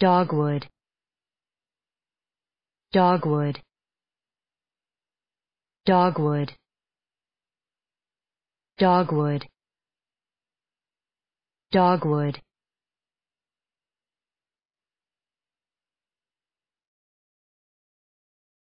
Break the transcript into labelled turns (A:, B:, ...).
A: dogwood dogwood dogwood dogwood dogwood